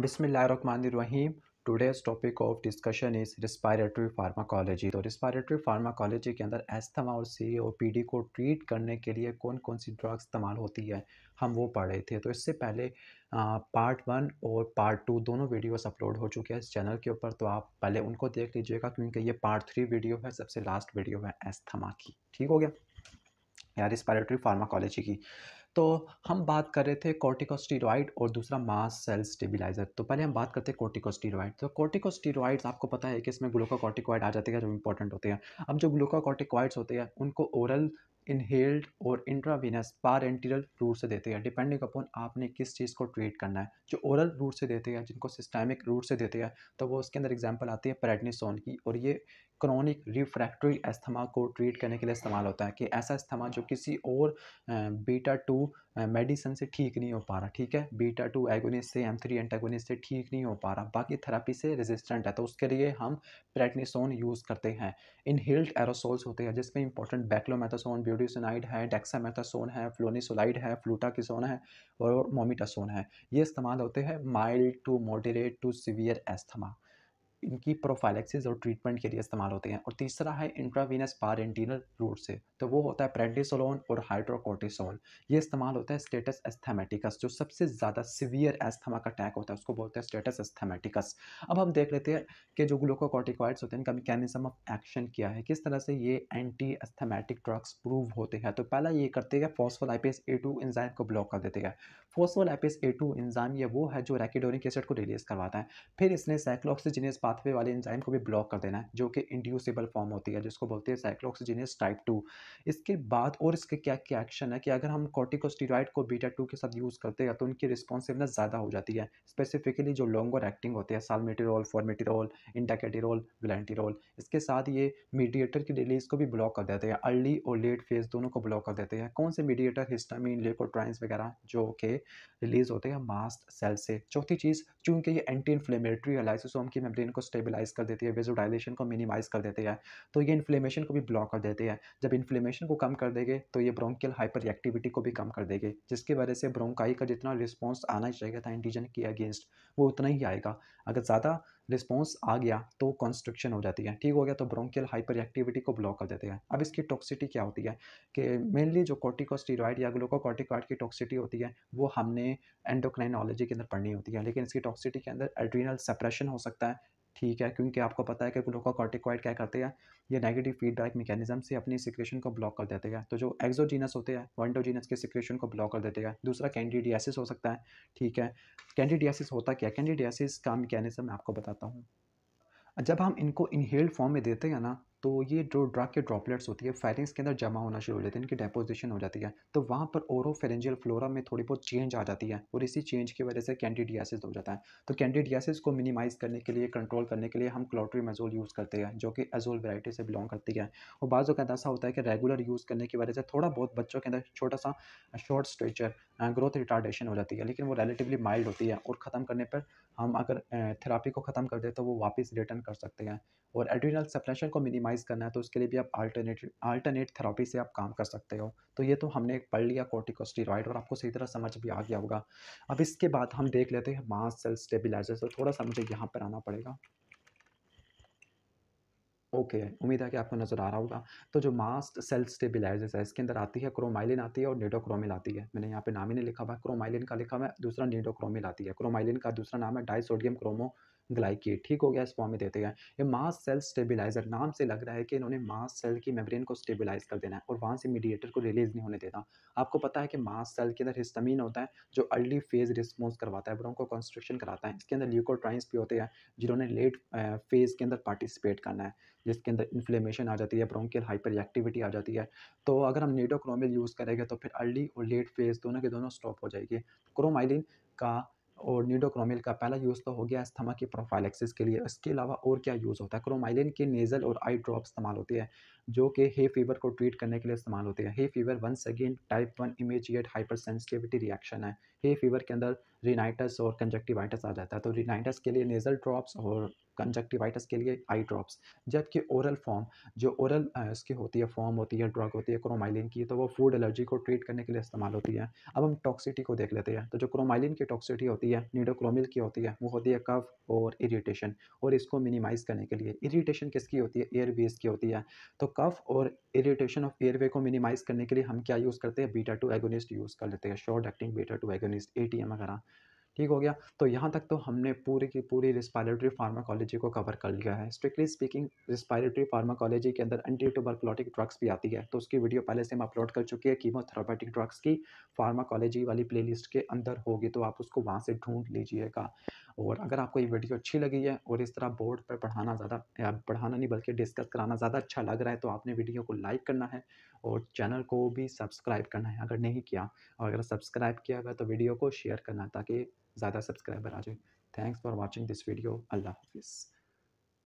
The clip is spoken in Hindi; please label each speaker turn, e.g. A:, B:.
A: Bismillahirrahmanirrahim. Today's topic of discussion is respiratory pharmacology तो रिस्पायरेटरी फार्माकोलॉजी के अंदर एस्थमा और सी पी डी को ट्रीट करने के लिए कौन कौन सी ड्रग्स इस्तेमाल होती है हम वो पढ़ रहे थे तो इससे पहले आ, पार्ट वन और पार्ट टू दोनों वीडियोस अपलोड हो चुके हैं इस चैनल के ऊपर तो आप पहले उनको देख लीजिएगा क्योंकि ये पार्ट थ्री वीडियो है सबसे लास्ट वीडियो है एस्थमा की ठीक हो गया या रिस्पायरेटरी फार्माकोलॉजी की तो हम बात कर रहे थे कॉर्टिकोस्टीरोइड और दूसरा मास सेल स्टेबिलाइजर तो पहले हम बात करते हैं कॉर्टिकोस्टीरोइड तो कॉर्टिकोस्टीरोइड्स आपको पता है कि इसमें ग्लूकोकॉर्टिकॉइड आ जाते हैं जो इंपॉर्टेंट होते हैं अब जो ग्लूकोकॉर्टिकॉइड्स होते हैं उनको ओरल इनहेल्ड और इंट्रावीनस पार एंटीरियल रूट से देते हैं डिपेंडिंग अपॉन आपने किस चीज़ को ट्रीट करना है जो ओरल रूट से देते हैं जिनको सिस्टेमिक रूट से देते हैं तो वो उसके अंदर एग्जांपल आती है प्रेडनिसोन की और ये क्रॉनिक रिफ्रैक्ट्री अस्थमा को ट्रीट करने के लिए इस्तेमाल होता है कि ऐसा अस्थमा जो किसी और बीटा टू मेडिसिन से ठीक नहीं हो पा रहा ठीक है बीटा टू एगोनिस से एम थ्री एंटेगोनिस्ट से ठीक नहीं हो पा रहा बाकी थेरेपी से रेजिस्टेंट है तो उसके लिए हम प्रेटनीसोन यूज़ करते हैं इनहेल्ड एरोसोल्स होते हैं जिसमें इंपॉर्टेंट बैक्लोमेथासोन ब्यूडिसोनाइड है डेक्सामेथासोन है फ्लोनीसोलाइड है फ्लूटाकिसोन है और मोमिटासोन है ये इस्तेमाल होते हैं mild to moderate to severe asthma इनकी प्रोफाइलेक्सिस और ट्रीटमेंट के लिए इस्तेमाल होते हैं और तीसरा है इंट्रावीनस पारेंटिनल रूट से तो वो होता है प्रेडनिसोलोन और हाइड्रोकोटिसोन ये इस्तेमाल होता है स्टेटस एस्थेमेटिकस जो सबसे ज़्यादा सीवियर एस्थमा का अटैक होता है उसको बोलते हैं स्टेटस एस्थेमेटिकस अब हम देख लेते हैं कि जो ग्लोकोकोटिकॉइड्स होते हैं इनका मैकेनिज्म ऑफ एक्शन क्या है किस तरह से ये एंटी एस्थेमेटिक ड्रग्स प्रूव होते हैं तो पहला ये करते हैं फोस्फोलाइपेस ए टू इंजाइम को ब्लॉक कर देते हैं फोस्फोलाइपेस ए टू इंजाइम ये वो है जो रैकेडोरिक एसिड को रिलीज करवाता है फिर इसने साइक्लोक्सीजिनेस पास पाथवे वाले एंजाइम को भी ब्लॉक कर देना है जो कि इंड्यूसेबल फॉर्म होती है जिसको बोलते हैं साइक्लोक्सीजिनेस टाइप टू इसके बाद और इसके क्या क्या एक्शन है कि अगर हम कॉर्टिकोस्टीरॉइड को बीटा टू के साथ यूज़ करते हैं तो उनकी रिस्पॉन्सिवनेस ज़्यादा हो जाती है स्पेसिफिकली जो लॉन्गर एक्टिंग होते हैं सालमेटिरोल फॉर्मेटिरोल इंडाकेटिरोल विलेंटिरोल इसके साथ ये मीडिएटर की रिलीज को भी ब्लॉक कर देते हैं अर्ली और लेट फेज दोनों को ब्लॉक कर देते हैं कौन से मीडिएटर हिस्टामिन लेकोट्राइंस वगैरह जो के रिलीज होते हैं मास्ट सेल से चौथी चीज़ चूँकि ये एंटी इन्फ्लेमेटरी है लाइसोसोम की मेम्ब्रेन को स्टेबिलाइज कर देती है वेजोडाइलेशन को मिनिमाइज कर देती है तो ये इन्फ्लेमेशन को भी ब्लॉक कर देती है जब इन्फ्लेमेशन को कम कर देगी तो ये ब्रोंकियल हाइपर एक्टिविटी को भी कम कर देगी जिसकी वजह से ब्रोंकाई का जितना रिस्पॉन्स आना चाहिए था एंटीजन के अगेंस्ट वो उतना ही आएगा अगर ज़्यादा रिस्पॉन्स आ गया तो कॉन्स्ट्रक्शन हो जाती है ठीक हो गया तो ब्रोंकियल हाइपर एक्टिविटी को ब्लॉक कर देते हैं अब इसकी टॉक्सिटी क्या होती है कि मेनली जो कॉर्टिकोस्टीरॉइड या ग्लूकोकॉर्टिकॉइड की टॉक्सिटी होती है वो हमने एंडोक्राइनोलॉजी के अंदर पढ़नी होती है लेकिन इसकी टॉक्सिटी के अंदर एड्रीनल सप्रेशन हो सकता है ठीक है क्योंकि आपको पता है कि ग्लूकोकॉर्टिकॉइड क्या करते हैं ये नेगेटिव फीडबैक मैकेनिज्म से अपनी सिक्रेशन को ब्लॉक कर देते हैं तो जो एक्जोजीनस होते हैं वनडोजीनस के सिक्रेशन को ब्लॉक कर देते हैं दूसरा कैंडिडियासिस हो सकता है ठीक है कैंडिडियासिस होता क्या कैंडिडियासिस का मैकेनिज्म मैं आपको बताता हूँ जब हम इनको इनहेल्ड फॉर्म में देते हैं ना तो ये जो ड्रग के ड्रॉपलेट्स होती है फायरिंग्स के अंदर जमा होना शुरू हो जाती है इनकी डेपोजिशन हो जाती है तो वहाँ पर फेरेंजियल फ्लोरा में थोड़ी बहुत चेंज आ जाती है और इसी चेंज की वजह से कैंडिडियासिस हो जाता है तो कैंडिडियासिस को मिनिमाइज़ करने के लिए कंट्रोल करने के लिए हम मेजोल यूज़ करते हैं जो कि एजोल वेराइटी से बिलोंग करती है और बाज़ों का ऐसा होता है कि रेगुलर यूज़ करने की वजह से थोड़ा बहुत बच्चों के अंदर छोटा सा शॉर्ट स्ट्रेचर ग्रोथ रिटार्डेशन हो जाती है लेकिन वो रिलेटिवली माइल्ड होती है और ख़त्म करने पर हम अगर थेरापी को ख़त्म कर दे तो वो वापस रिटर्न कर सकते हैं और एड्रीनल सप्रेशन को मिनिमाइज मिनिमाइज़ करना है तो उसके लिए भी आप अल्टरनेट अल्टरनेट थेरापी से आप काम कर सकते हो तो ये तो हमने पढ़ लिया कॉर्टिकोस्टीरॉइड और आपको सही तरह समझ भी आ गया होगा अब इसके बाद हम देख लेते हैं मास सेल स्टेबिलाइजर तो थोड़ा सा मुझे यहाँ पर आना पड़ेगा ओके okay, उम्मीद है कि आपको नज़र आ रहा होगा तो जो मास्ट सेल स्टेबिलाइजर्स है इसके अंदर आती है क्रोमाइलिन आती है और नीडोक्रोमिल आती है मैंने यहाँ पे नाम ही नहीं लिखा हुआ है क्रोमाइलिन का लिखा हुआ है दूसरा नीडोक्रोमिल आती है क्रोमाइलिन का दूसरा नाम है डाइसोडियम क्रोमो ग्लाइकेट ठीक हो गया इस फॉर्म में देते गए ये मास सेल स्टेबिलाइजर नाम से लग रहा है कि इन्होंने मास सेल की मेम्ब्रेन को स्टेबिलाइज कर देना है और वहाँ से मीडिएटर को रिलीज नहीं होने देता आपको पता है कि मास सेल के अंदर हिस्टमिन होता है जो अर्ली फेज रिस्पॉन्स करवाता है को कंस्ट्रक्शन कराता है इसके अंदर ल्यूकोट्राइंस भी होते हैं जिन्होंने लेट फेज के अंदर पार्टिसिपेट करना है जिसके अंदर इन्फ्लेमेशन आ जाती है ब्रोंकियल हाइपर एक्टिविटी आ जाती है तो अगर हम नीडोक्रोमिल यूज़ करेंगे तो फिर अर्ली और लेट फेज दोनों के दोनों स्टॉप हो जाएगी क्रोमाइलिन का और न्यूडोक्रोमिल का पहला यूज़ तो हो गया अस्थमा की प्रोफाइलेक्सिस के लिए इसके अलावा और क्या यूज़ होता है क्रोमाइलिन के नेज़ल और आई ड्रॉप इस्तेमाल होते हैं जो कि हे फीवर को ट्रीट करने के लिए इस्तेमाल होते हैं hay fever once again type one immediate hyper sensitivity reaction है हे फीवर के अंदर रिनाइटस और कंजक्टिवाइटस आ जाता है तो रिनाइटस के लिए नेज़ल ड्रॉप्स और कंजक्टिवाइटस के लिए आई ड्रॉप्स जबकि ओरल फॉर्म जो ओरल उसकी होती है फॉर्म होती है ड्रग होती है क्रोमाइलिन की तो वो फूड एलर्जी को ट्रीट करने के लिए इस्तेमाल होती है अब हम टॉक्सिटी को देख लेते हैं तो जो क्रोमाइलिन की टॉक्सिटी होती है नीडोक्रोमिल की होती है वो होती है कफ और इरीटेशन और इसको मिनिमाइज़ करने के लिए इरीटेशन किसकी होती है एयरवेज की होती है तो कफ और इरीटेशन ऑफ एयरवे को मिनिमाइज़ करने के लिए हम क्या यूज़ करते हैं बीटा टू एगोनिस्ट यूज़ कर लेते हैं short acting beta two agonist ए वगैरह ठीक हो गया तो यहाँ तक तो हमने पूरी की पूरी रिस्पायरेटरी फार्माकोलॉजी को कवर कर लिया है स्ट्रिक्टली स्पीकिंग रिस्पायरेटरी फार्माकोलॉजी के अंदर एंटी ट्यूबरकुलोटिक ड्रग्स भी आती है तो उसकी वीडियो पहले से हम अपलोड कर चुके हैं कीमोथेरापेटिक ड्रग्स की फार्माकोलॉजी वाली प्लेलिस्ट के अंदर होगी तो आप उसको वहाँ से ढूंढ लीजिएगा और अगर आपको ये वीडियो अच्छी लगी है और इस तरह बोर्ड पर पढ़ाना ज़्यादा पढ़ाना नहीं बल्कि डिस्कस कराना ज़्यादा अच्छा लग रहा है तो आपने वीडियो को लाइक करना है और चैनल को भी सब्सक्राइब करना है अगर नहीं किया और अगर सब्सक्राइब किया हुआ तो वीडियो को शेयर करना ताकि ज़्यादा सब्सक्राइबर आ जाए thanks for watching this video अल्लाह हाफिज़